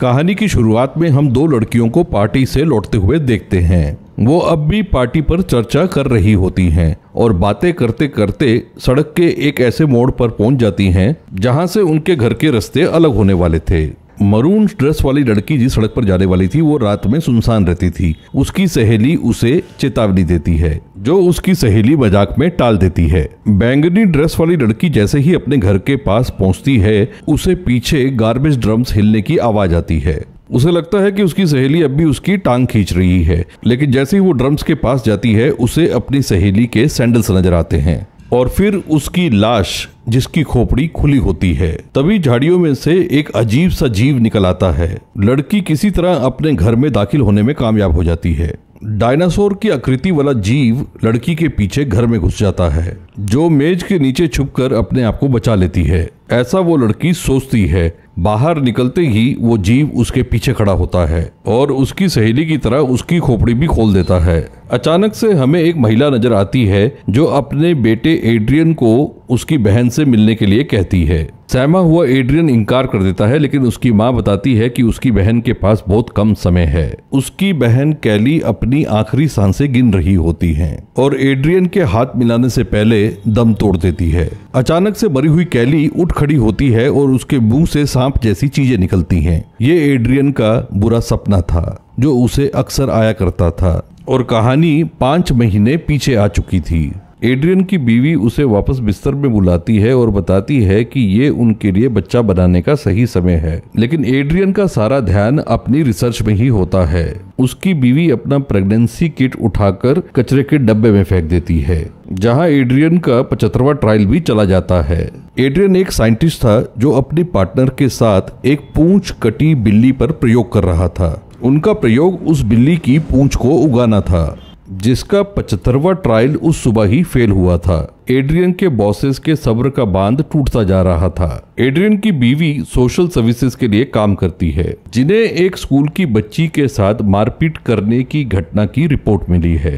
कहानी की शुरुआत में हम दो लड़कियों को पार्टी से लौटते हुए देखते हैं वो अब भी पार्टी पर चर्चा कर रही होती हैं और बातें करते करते सड़क के एक ऐसे मोड़ पर पहुंच जाती हैं जहां से उनके घर के रास्ते अलग होने वाले थे मरून ड्रेस वाली लड़की जिस सड़क पर जाने वाली थी वो रात में सुनसान रहती थी उसकी सहेली उसे चेतावनी देती है जो उसकी सहेली मजाक में टाल देती है बैंगनी ड्रेस वाली लड़की जैसे ही अपने घर के पास पहुंचती है उसे पीछे गार्बेज ड्रम्स हिलने की आवाज आती है उसे लगता है कि उसकी सहेली अब भी उसकी टांग खींच रही है लेकिन जैसे ही वो ड्रम्स के पास जाती है उसे अपनी सहेली के सैंडल्स नजर आते हैं और फिर उसकी लाश जिसकी खोपड़ी खुली होती है तभी झाड़ियों में से एक अजीब सा जीव निकल आता है लड़की किसी तरह अपने घर में दाखिल होने में कामयाब हो जाती है डायनासोर की आकृति वाला जीव लड़की के पीछे घर में घुस जाता है जो मेज के नीचे छुपकर अपने आप को बचा लेती है ऐसा वो लड़की सोचती है बाहर निकलते ही वो जीव उसके पीछे खड़ा होता है और उसकी सहेली की तरह उसकी खोपड़ी भी खोल देता है अचानक से हमें एक महिला नजर आती है जो अपने बेटे एड्रियन को उसकी बहन से मिलने के लिए कहती है सहमा हुआ एड्रियन इनकार कर देता है लेकिन उसकी माँ बताती है कि उसकी बहन के पास बहुत कम समय है उसकी बहन कैली अपनी आखिरी सांसें गिन रही होती हैं और एड्रियन के हाथ मिलाने से पहले दम तोड़ देती है अचानक से मरी हुई कैली उठ खड़ी होती है और उसके मुंह से सांप जैसी चीजें निकलती हैं ये एड्रियन का बुरा सपना था जो उसे अक्सर आया करता था और कहानी पांच महीने पीछे आ चुकी थी एड्रियन की बीवी उसे वापस बिस्तर में बुलाती है और बताती है कि ये उनके लिए बच्चा बनाने का सही समय है लेकिन एड्रियन का सारा ध्यान अपनी रिसर्च में ही होता है उसकी बीवी अपना प्रेगनेंसी किट उठाकर कचरे के डब्बे में फेंक देती है जहां एड्रियन का पचहत्तरवा ट्रायल भी चला जाता है एड्रियन एक साइंटिस्ट था जो अपने पार्टनर के साथ एक पूंछ कटी बिल्ली पर प्रयोग कर रहा था उनका प्रयोग उस बिल्ली की पूंछ को उगाना था जिसका पचहत्तरवा ट्रायल उस सुबह ही फेल हुआ था एड्रियन के बॉसेस के सब्र का बांध टूटता जा रहा था एड्रियन की बीवी सोशल सर्विसेज के लिए काम करती है जिन्हें एक स्कूल की बच्ची के साथ मारपीट करने की घटना की रिपोर्ट मिली है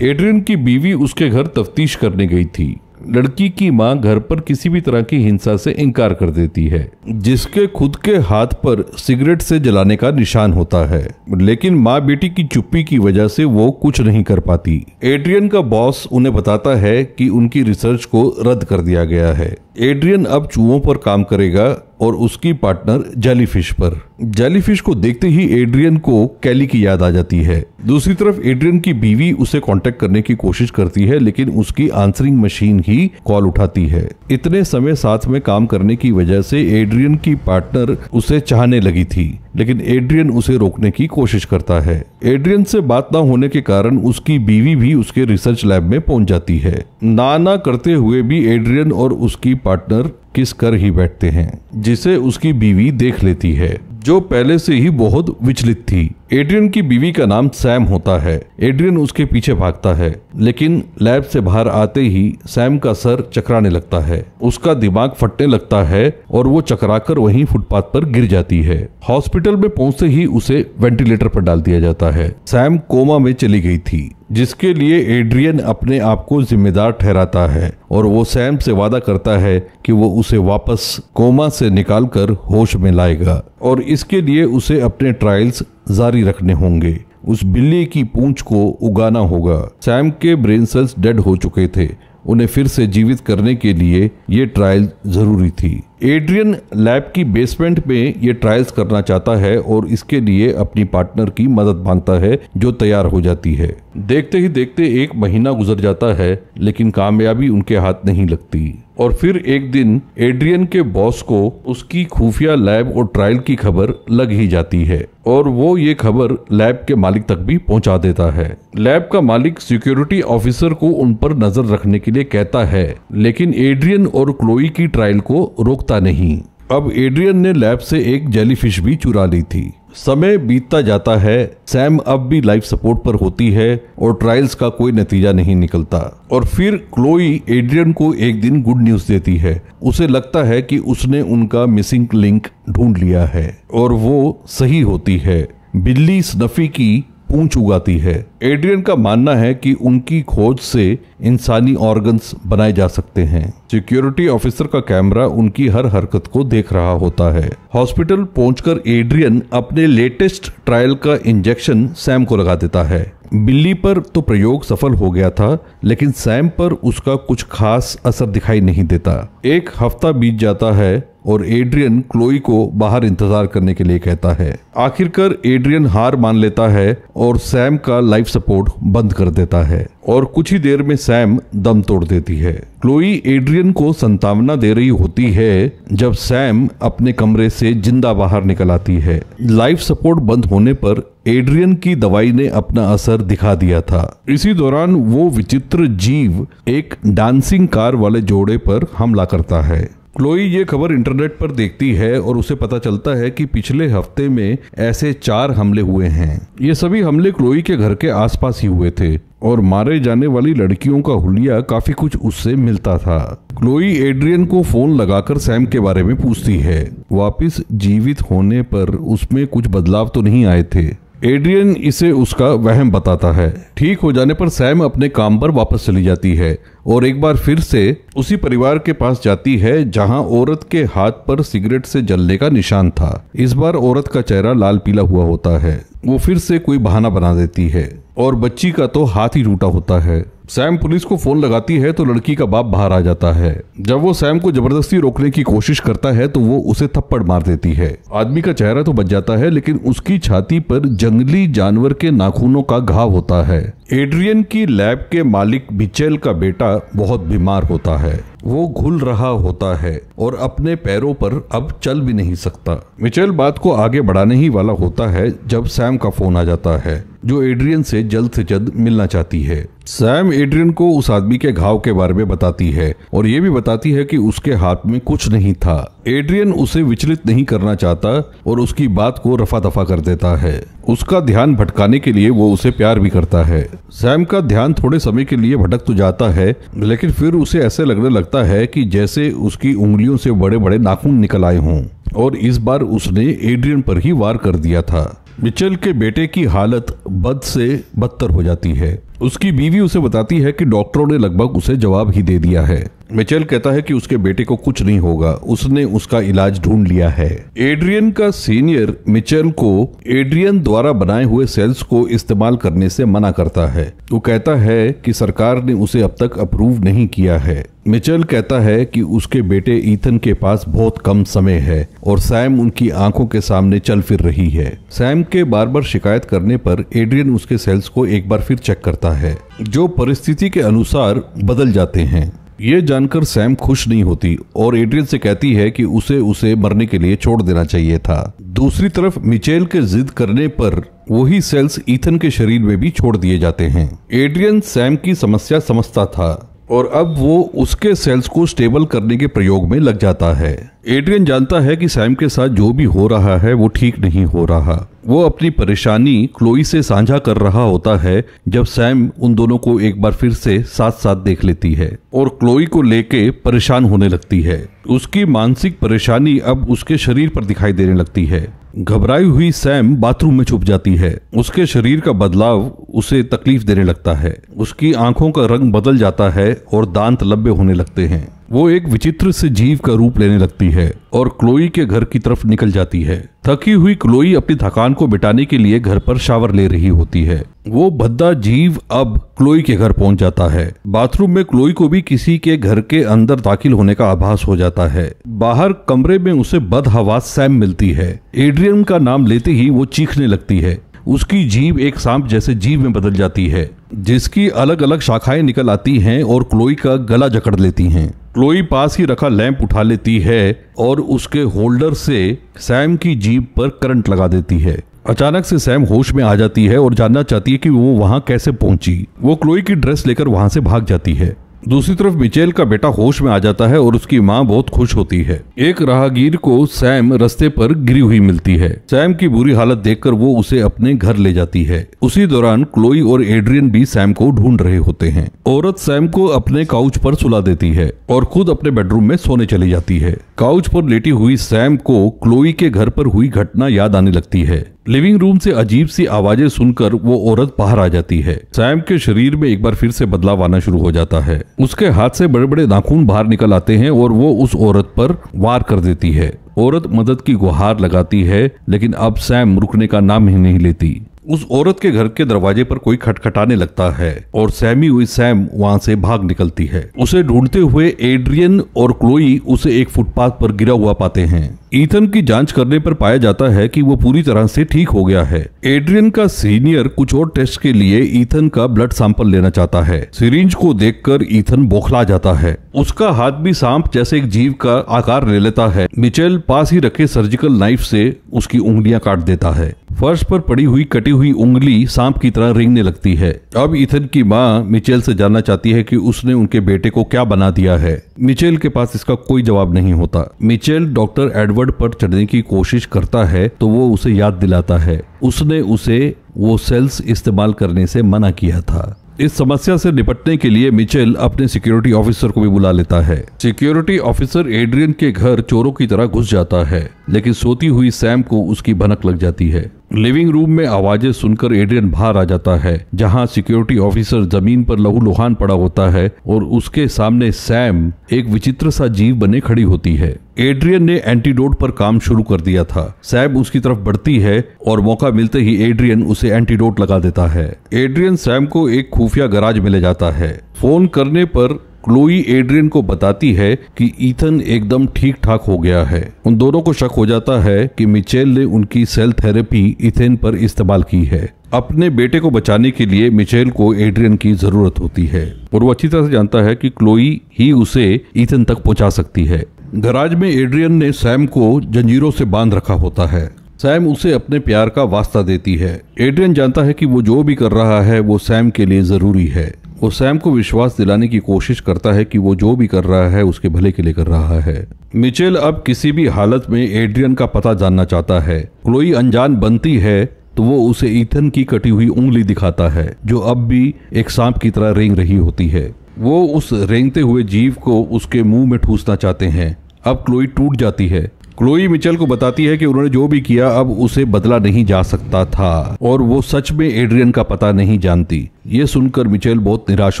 एड्रियन की बीवी उसके घर तफ्तीश करने गई थी लड़की की मां घर पर किसी भी तरह की हिंसा से इनकार कर देती है जिसके खुद के हाथ पर सिगरेट से जलाने का निशान होता है लेकिन माँ बेटी की चुप्पी की वजह से वो कुछ नहीं कर पाती एड्रियन का बॉस उन्हें बताता है कि उनकी रिसर्च को रद्द कर दिया गया है एड्रियन अब चूहों पर काम करेगा और उसकी पार्टनर जेलीफिश पर जेलीफिश को देखते ही एड्रियन को कैली की याद आ जाती है दूसरी तरफ एड्रियन की बीवी उसे कांटेक्ट करने की कोशिश करती है लेकिन उसकी आंसरिंग मशीन ही कॉल उठाती है इतने समय साथ में काम करने की वजह से एड्रियन की पार्टनर उसे चाहने लगी थी लेकिन एड्रियन उसे रोकने की कोशिश करता है एड्रियन से बात ना होने के कारण उसकी बीवी भी उसके रिसर्च लैब में पहुंच जाती है ना ना करते हुए भी एड्रियन और उसकी पार्टनर किस कर ही बैठते हैं जिसे उसकी बीवी देख लेती है जो पहले से ही बहुत विचलित थी एड्रियन की बीवी का नाम सैम होता है एड्रियन उसके पीछे भागता है लेकिन लैब से बाहर आते ही सैम का सर चकराने लगता है उसका दिमाग फटने लगता है और वो चकराकर वहीं फुटपाथ पर गिर जाती है हॉस्पिटल में पहुंचते ही उसे वेंटिलेटर पर डाल दिया जाता है सैम कोमा में चली गई थी जिसके लिए एड्रियन अपने आप को जिम्मेदार ठहराता है और वो सैम से वादा करता है कि वो उसे वापस कोमा से निकालकर होश में लाएगा और इसके लिए उसे अपने ट्रायल्स जारी रखने होंगे उस बिल्ली की पूंछ को उगाना होगा सैम के ब्रेन सेल्स डेड हो चुके थे उन्हें फिर से जीवित करने के लिए ये ट्रायल जरूरी थी एड्रियन लैब की बेसमेंट में ये ट्रायल्स करना चाहता है और इसके लिए अपनी पार्टनर की मदद मांगता है जो तैयार हो जाती है देखते ही देखते एक महीना गुजर जाता है लेकिन कामयाबी उनके हाथ नहीं लगती और फिर एक दिन एड्रियन के बॉस को उसकी खुफिया लैब और ट्रायल की खबर लग ही जाती है और वो ये खबर लैब के मालिक तक भी पहुंचा देता है लैब का मालिक सिक्योरिटी ऑफिसर को उन पर नजर रखने के लिए कहता है लेकिन एड्रियन और क्लोई की ट्रायल को रोकता पता नहीं अब एड्रियन ने लैब से एक जेलीफिश भी चुरा ली थी समय बीतता जाता है सैम अब भी लाइफ सपोर्ट पर होती है और ट्रायल्स का कोई नतीजा नहीं निकलता और फिर क्लोई एड्रियन को एक दिन गुड न्यूज देती है उसे लगता है कि उसने उनका मिसिंग लिंक ढूंढ लिया है और वो सही होती है बिल्ली स्नफी की पूंछ उगाती है एड्रियन का मानना है कि उनकी खोज से इंसानी ऑर्गन्स बनाए जा सकते हैं सिक्योरिटी ऑफिसर का कैमरा उनकी हर हरकत को देख रहा होता है हॉस्पिटल पहुंचकर एड्रियन अपने लेटेस्ट ट्रायल का इंजेक्शन सैम को लगा देता है बिल्ली पर तो प्रयोग सफल हो गया था लेकिन सैम पर उसका कुछ खास असर दिखाई नहीं देता एक हफ्ता बीत जाता है और एड्रियन क्लोई को बाहर इंतजार करने के लिए कहता है आखिरकार एड्रियन हार मान लेता है और सैम का लाइफ सपोर्ट बंद कर देता है और कुछ ही देर में सैम दम तोड़ देती है क्लोई एड्रियन को संतावना दे रही होती है जब सैम अपने कमरे से जिंदा बाहर निकल आती है लाइफ सपोर्ट बंद होने पर एड्रियन की दवाई ने अपना असर दिखा दिया था इसी दौरान वो विचित्र जीव एक डांसिंग कार वाले जोड़े पर हमला करता है क्लोई ये खबर इंटरनेट पर देखती है और उसे पता चलता है कि पिछले हफ्ते में ऐसे चार हमले हुए हैं ये सभी हमले क्लोई के घर के आसपास ही हुए थे और मारे जाने वाली लड़कियों का हुलिया काफी कुछ उससे मिलता था क्लोई एड्रियन को फोन लगाकर सैम के बारे में पूछती है वापस जीवित होने पर उसमें कुछ बदलाव तो नहीं आए थे एड्रियन इसे उसका वहम बताता है ठीक हो जाने पर सैम अपने काम पर वापस चली जाती है और एक बार फिर से उसी परिवार के पास जाती है जहां औरत के हाथ पर सिगरेट से जलने का निशान था इस बार औरत का चेहरा लाल पीला हुआ होता है वो फिर से कोई बहाना बना देती है और बच्ची का तो हाथ ही टूटा होता है सैम पुलिस को फोन लगाती है तो लड़की का बाप बाहर आ जाता है जब वो सैम को जबरदस्ती रोकने की कोशिश करता है तो वो उसे थप्पड़ मार देती है आदमी का चेहरा तो बच जाता है लेकिन उसकी छाती पर जंगली जानवर के नाखूनों का घाव होता है एड्रियन की लैब के मालिक बिचेल का बेटा बहुत बीमार होता है वो घुल रहा होता है और अपने पैरों पर अब चल भी नहीं सकता मिचेल बात को आगे बढ़ाने ही वाला होता है जब सैम का फोन आ जाता है जो एड्रियन से जल्द से जल्द मिलना चाहती है सैम एड्रियन को उस आदमी के घाव के बारे में बताती है और ये भी बताती है कि उसके हाथ में कुछ नहीं था एड्रियन उसे विचलित नहीं करना चाहता और उसकी बात को रफा दफा कर देता है उसका ध्यान भटकाने के लिए वो उसे प्यार भी करता है सैम का ध्यान थोड़े समय के लिए भटक तो जाता है लेकिन फिर उसे ऐसे लगने लगता है कि जैसे उसकी उंगलियों से बड़े बड़े नाखून निकल आए हों और इस बार उसने एड्रियन पर ही वार कर दिया था मिचल के बेटे की हालत बद से बदतर हो जाती है उसकी बीवी उसे बताती है कि डॉक्टरों ने लगभग उसे जवाब ही दे दिया है मिचेल कहता है कि उसके बेटे को कुछ नहीं होगा उसने उसका इलाज ढूंढ लिया है एड्रियन का सीनियर मिचेल को एड्रियन द्वारा बनाए हुए सेल्स को इस्तेमाल करने से मना करता है वो कहता है कि सरकार ने उसे अब तक अप्रूव नहीं किया है मिचेल कहता है कि उसके बेटे ईथन के पास बहुत कम समय है और सैम उनकी आंखों के सामने चल फिर रही है सैम के बार बार शिकायत करने पर एड्रियन उसके सेल्स को एक बार फिर चेक करता है जो परिस्थिति के अनुसार बदल जाते हैं ये जानकर सैम खुश नहीं होती और एड्रियन से कहती है कि उसे उसे मरने के लिए छोड़ देना चाहिए था दूसरी तरफ मिचेल के जिद करने पर वही सेल्स ईथन के शरीर में भी छोड़ दिए जाते हैं एड्रियन सैम की समस्या समझता था और अब वो उसके सेल्स को स्टेबल करने के प्रयोग में लग जाता है एड्रियन जानता है कि सैम के साथ जो भी हो रहा है वो ठीक नहीं हो रहा वो अपनी परेशानी क्लोई से साझा कर रहा होता है जब सैम उन दोनों को एक बार फिर से साथ साथ देख लेती है और क्लोई को लेके परेशान होने लगती है उसकी मानसिक परेशानी अब उसके शरीर पर दिखाई देने लगती है घबराई हुई सैम बाथरूम में छुप जाती है उसके शरीर का बदलाव उसे तकलीफ देने लगता है उसकी आंखों का रंग बदल जाता है और दांत लंबे होने लगते हैं वो एक विचित्र से जीव का रूप लेने लगती है और क्लोई के घर की तरफ निकल जाती है थकी हुई क्लोई अपनी थकान को बिटाने के लिए घर पर शावर ले रही होती है वो भद्दा जीव अब क्लोई के घर पहुंच जाता है बाथरूम में क्लोई को भी किसी के घर के अंदर दाखिल होने का आभास हो जाता है बाहर कमरे में उसे बद हवा सैम मिलती है एड्रियन का नाम लेते ही वो चीखने लगती है उसकी जीव एक सांप जैसे जीव में बदल जाती है जिसकी अलग अलग शाखाएं निकल आती हैं और क्लोई का गला जकड़ लेती हैं क्लोई पास ही रखा लैंप उठा लेती है और उसके होल्डर से सैम की जीप पर करंट लगा देती है अचानक से सैम होश में आ जाती है और जानना चाहती है कि वो वहाँ कैसे पहुंची वो क्लोई की ड्रेस लेकर वहाँ से भाग जाती है दूसरी तरफ मिचेल का बेटा होश में आ जाता है और उसकी माँ बहुत खुश होती है एक राहगीर को सैम रस्ते पर गिरी हुई मिलती है सैम की बुरी हालत देखकर वो उसे अपने घर ले जाती है उसी दौरान क्लोई और एड्रियन भी सैम को ढूंढ रहे होते हैं औरत सैम को अपने काउच पर सुला देती है और खुद अपने बेडरूम में सोने चली जाती है काउच पर लेटी हुई सैम को क्लोई के घर पर हुई घटना याद आने लगती है लिविंग रूम से अजीब सी आवाजें सुनकर वो औरत बाहर आ जाती है सैम के शरीर में एक बार फिर से बदलाव आना शुरू हो जाता है उसके हाथ से बड़े बड़े नाखून बाहर निकल आते हैं और वो उस औरत पर वार कर देती है औरत मदद की गुहार लगाती है लेकिन अब सैम रुकने का नाम ही नहीं लेती उस औरत के घर के दरवाजे पर कोई खटखटाने लगता है और सैमी हुई सैम वहां से भाग निकलती है उसे ढूंढते हुए एड्रियन और क्लोई उसे एक फुटपाथ पर गिरा हुआ पाते हैं ईथन की जांच करने पर पाया जाता है कि वो पूरी तरह से ठीक हो गया है एड्रियन का सीनियर कुछ और टेस्ट के लिए ईथन का ब्लड सैंपल लेना चाहता है सीरिंज को देखकर ईथन बौखला जाता है उसका हाथ भी सांप जैसे एक जीव का आकार ले लेता है मिचेल पास ही रखे सर्जिकल नाइफ से उसकी उंगलियां काट देता है फर्श पर पड़ी हुई कटी हुई हुई उंगली सांप की तरह रेंगने लगती है अब इथन की माँ मिचेल से जानना चाहती है कि उसने उनके बेटे को क्या बना दिया है मिचेल के पास इसका कोई जवाब नहीं होता मिचेल डॉक्टर एडवर्ड पर चढ़ने की कोशिश करता है तो वो उसे याद दिलाता है उसने उसे वो सेल्स इस्तेमाल करने से मना किया था इस समस्या से निपटने के लिए मिचेल अपने सिक्योरिटी ऑफिसर को भी बुला लेता है सिक्योरिटी ऑफिसर एड्रियन के घर चोरों की तरह घुस जाता है लेकिन सोती हुई सैम को उसकी भनक लग जाती है लिविंग रूम में आवाजें सुनकर एड्रियन बाहर आ जाता है जहां सिक्योरिटी ऑफिसर जमीन पर लुहान पड़ा होता है और उसके सामने सैम एक विचित्र सा जीव बने खड़ी होती है एड्रियन ने एंटीडोट पर काम शुरू कर दिया था सैम उसकी तरफ बढ़ती है और मौका मिलते ही एड्रियन उसे एंटीडोट लगा देता है एड्रियन सैम को एक खुफिया गराज में ले जाता है फोन करने पर क्लोई एड्रियन को बताती है कि ईथन एकदम ठीक ठाक हो गया है उन दोनों को शक हो जाता है कि मिचेल ने उनकी सेल थेरेपी इथेन पर इस्तेमाल की है अपने बेटे को बचाने के लिए मिचेल को एड्रियन की जरूरत होती है और वो अच्छी तरह से जानता है कि क्लोई ही उसे ईथन तक पहुंचा सकती है गराज में एड्रियन ने सैम को जंजीरों से बांध रखा होता है सैम उसे अपने प्यार का वास्ता देती है एड्रियन जानता है कि वो जो भी कर रहा है वो सैम के लिए जरूरी है वो सैम को विश्वास दिलाने की कोशिश करता है कि वो जो भी कर रहा है उसके भले के लिए कर रहा है मिचेल अब किसी भी हालत में एड्रियन का पता जानना चाहता है क्लोई अनजान बनती है तो वो उसे ईथन की कटी हुई उंगली दिखाता है जो अब भी एक सांप की तरह रेंग रही होती है वो उस रेंगते हुए जीव को उसके मुंह में ठूसना चाहते हैं अब क्लोई टूट जाती है क्लोई मिचेल को बताती है कि उन्होंने जो भी किया अब उसे बदला नहीं जा सकता था और वो सच में एड्रियन का पता नहीं जानती ये सुनकर मिचेल बहुत निराश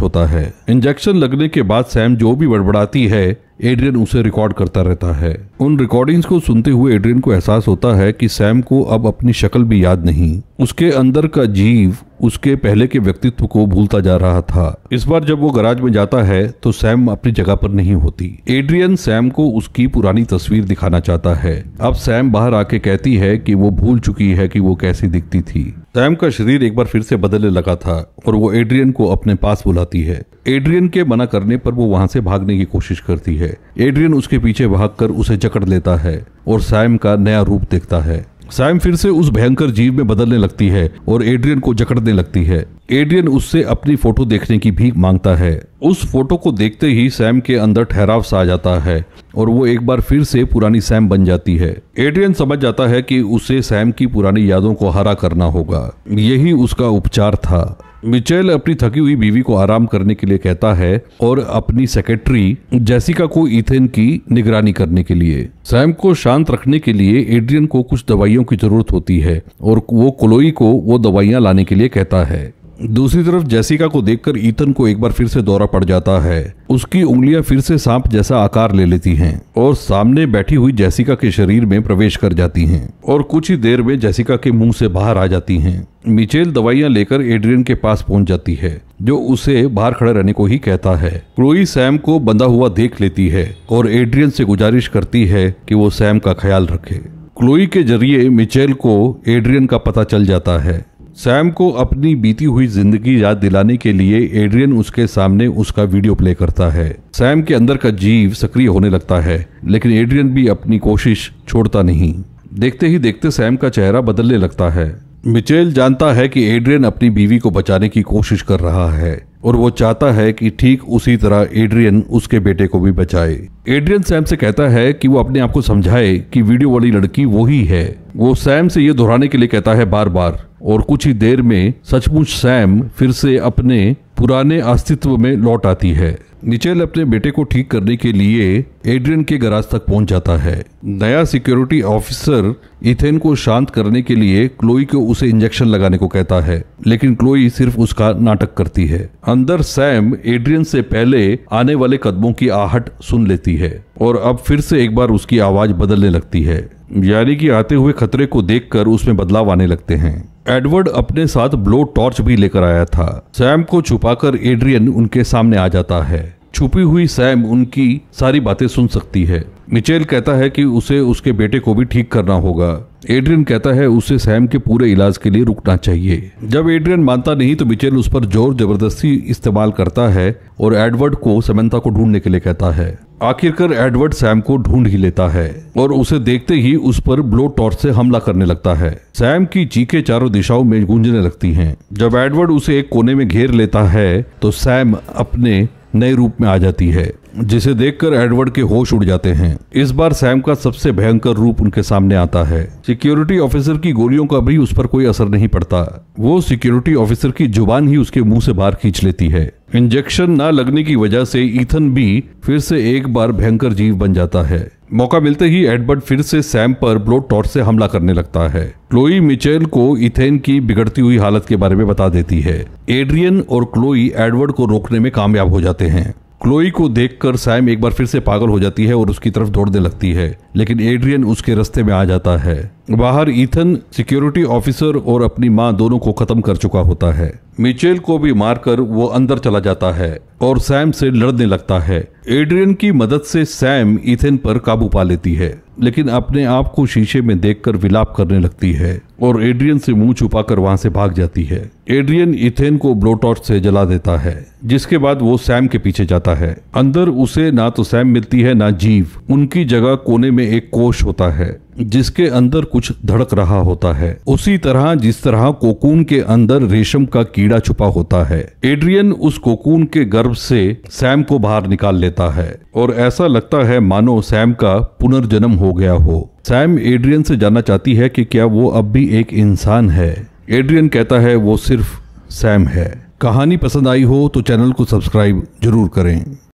होता है इंजेक्शन लगने के बाद सैम जो भी बड़बड़ाती है एड्रियन उसे रिकॉर्ड करता रहता है उन रिकॉर्डिंग्स को सुनते हुए एड्रियन को एहसास होता है कि सैम को अब अपनी शक्ल भी याद नहीं उसके अंदर का जीव उसके पहले के व्यक्तित्व को भूलता जा रहा था इस बार जब वो गराज में जाता है तो सैम अपनी जगह पर नहीं होती एड्रियन सैम को उसकी पुरानी तस्वीर दिखाना चाहता है अब सैम बाहर आके कहती है कि वो भूल चुकी है कि वो कैसी दिखती थी सैम का शरीर एक बार फिर से बदलने लगा था और वो एड्रियन को अपने पास बुलाती है एड्रियन के मना करने पर वो वहां से भागने की कोशिश करती है एड्रियन उसके पीछे भागकर उसे जकड़ लेता है और सैम का नया रूप देखता है सैम फिर से उस भयंकर जीव में बदलने लगती है और एड्रियन को जकड़ने लगती है एड्रियन उससे अपनी फोटो देखने की भी मांगता है उस फोटो को देखते ही सैम के अंदर ठहराव सा आ जाता है और वो एक बार फिर से पुरानी सैम बन जाती है एड्रियन समझ जाता है कि उसे सैम की पुरानी यादों को हरा करना होगा यही उसका उपचार था मिचेल अपनी थकी हुई बीवी को आराम करने के लिए कहता है और अपनी सेक्रेटरी जैसिका को इथेन की निगरानी करने के लिए सैम को शांत रखने के लिए एड्रियन को कुछ दवाइयों की जरूरत होती है और वो कोलोई को वो दवाइयां लाने के लिए कहता है दूसरी तरफ जैसिका को देखकर ईतन को एक बार फिर से दौरा पड़ जाता है उसकी उंगलियां फिर से सांप जैसा आकार ले लेती हैं और सामने बैठी हुई जैसिका के शरीर में प्रवेश कर जाती हैं और कुछ ही देर में जैसिका के मुंह से बाहर आ जाती हैं मिचेल दवाइयां लेकर एड्रियन के पास पहुंच जाती है जो उसे बाहर खड़े रहने को ही कहता है क्रोई सैम को बंधा हुआ देख लेती है और एड्रियन से गुजारिश करती है कि वो सैम का ख्याल रखे क्लोई के जरिए मिचेल को एड्रियन का पता चल जाता है सैम को अपनी बीती हुई जिंदगी याद दिलाने के लिए एड्रियन उसके सामने उसका वीडियो प्ले करता है सैम के अंदर का जीव सक्रिय होने लगता है लेकिन एड्रियन भी अपनी कोशिश छोड़ता नहीं देखते ही देखते सैम का चेहरा बदलने लगता है मिचेल जानता है कि एड्रियन अपनी बीवी को बचाने की कोशिश कर रहा है और वो चाहता है कि ठीक उसी तरह एड्रियन उसके बेटे को भी बचाए एड्रियन सैम से कहता है कि वो अपने आप को समझाए कि वीडियो वाली लड़की वही है वो सैम से ये दोहराने के लिए कहता है बार बार और कुछ ही देर में सचमुच सैम फिर से अपने पुराने अस्तित्व में लौट आती है निचेल अपने बेटे को ठीक करने के लिए एड्रियन के गराज तक पहुंच जाता है नया सिक्योरिटी ऑफिसर इथेन को शांत करने के लिए क्लोई को उसे इंजेक्शन लगाने को कहता है लेकिन क्लोई सिर्फ उसका नाटक करती है अंदर सैम एड्रियन से पहले आने वाले कदमों की आहट सुन लेती है और अब फिर से एक बार उसकी आवाज बदलने लगती है यानी कि आते हुए खतरे को देखकर उसमें बदलाव आने लगते हैं एडवर्ड अपने साथ ब्लो टॉर्च भी लेकर आया था सैम को छुपाकर एड्रियन उनके सामने आ जाता है छुपी हुई सैम उनकी सारी बातें सुन सकती है मिचेल कहता है कि उसे उसके बेटे को भी ठीक करना होगा एड्रियन कहता है उसे सैम के पूरे इलाज के लिए रुकना चाहिए जब एड्रियन मानता नहीं तो मिचेल उस पर जोर जबरदस्ती इस्तेमाल करता है और एडवर्ड को समंता को ढूंढने के लिए कहता है आखिरकार एडवर्ड सैम को ढूंढ ही लेता है और उसे देखते ही उस पर ब्लो टॉर्च से हमला करने लगता है सैम की चीखे चारों दिशाओं में गूंजने लगती हैं। जब एडवर्ड उसे एक कोने में घेर लेता है तो सैम अपने नए रूप में आ जाती है जिसे देखकर एडवर्ड के होश उड़ जाते हैं इस बार सैम का सबसे भयंकर रूप उनके सामने आता है सिक्योरिटी ऑफिसर की गोलियों का भी उस पर कोई असर नहीं पड़ता वो सिक्योरिटी ऑफिसर की जुबान ही उसके मुंह से बाहर खींच लेती है इंजेक्शन ना लगने की वजह से ईथन भी फिर से एक बार भयंकर जीव बन जाता है मौका मिलते ही एडवर्ड फिर से सैम पर ब्लोड टॉर्च से हमला करने लगता है क्लोई मिचेल को इथेन की बिगड़ती हुई हालत के बारे में बता देती है एड्रियन और क्लोई एडवर्ड को रोकने में कामयाब हो जाते हैं क्लोई को देखकर सैम एक बार फिर से पागल हो जाती है और उसकी तरफ दौड़ने लगती है लेकिन एड्रियन उसके रास्ते में आ जाता है बाहर ईथन सिक्योरिटी ऑफिसर और अपनी माँ दोनों को खत्म कर चुका होता है मिचेल को भी मारकर वो अंदर चला जाता है और सैम से लड़ने लगता है एड्रियन की मदद से सैम इथेन पर काबू पा लेती है लेकिन अपने आप को शीशे में देखकर विलाप करने लगती है और एड्रियन से मुंह छुपाकर वहां से भाग जाती है एड्रियन इथेन को ब्लोटॉर्च से जला देता है जिसके बाद वो सैम के पीछे जाता है अंदर उसे ना तो सैम मिलती है ना जीव उनकी जगह कोने में एक कोश होता है जिसके अंदर कुछ धड़क रहा होता है उसी तरह जिस तरह कोकून के अंदर रेशम का कीड़ा छुपा होता है एड्रियन उस कोकून के गर्भ से सैम को बाहर निकाल लेता देता है और ऐसा लगता है मानो सैम का पुनर्जन्म हो गया हो सैम एड्रियन से जानना चाहती है कि क्या वो अब भी एक इंसान है एड्रियन कहता है वो सिर्फ सैम है कहानी पसंद आई हो तो चैनल को सब्सक्राइब जरूर करें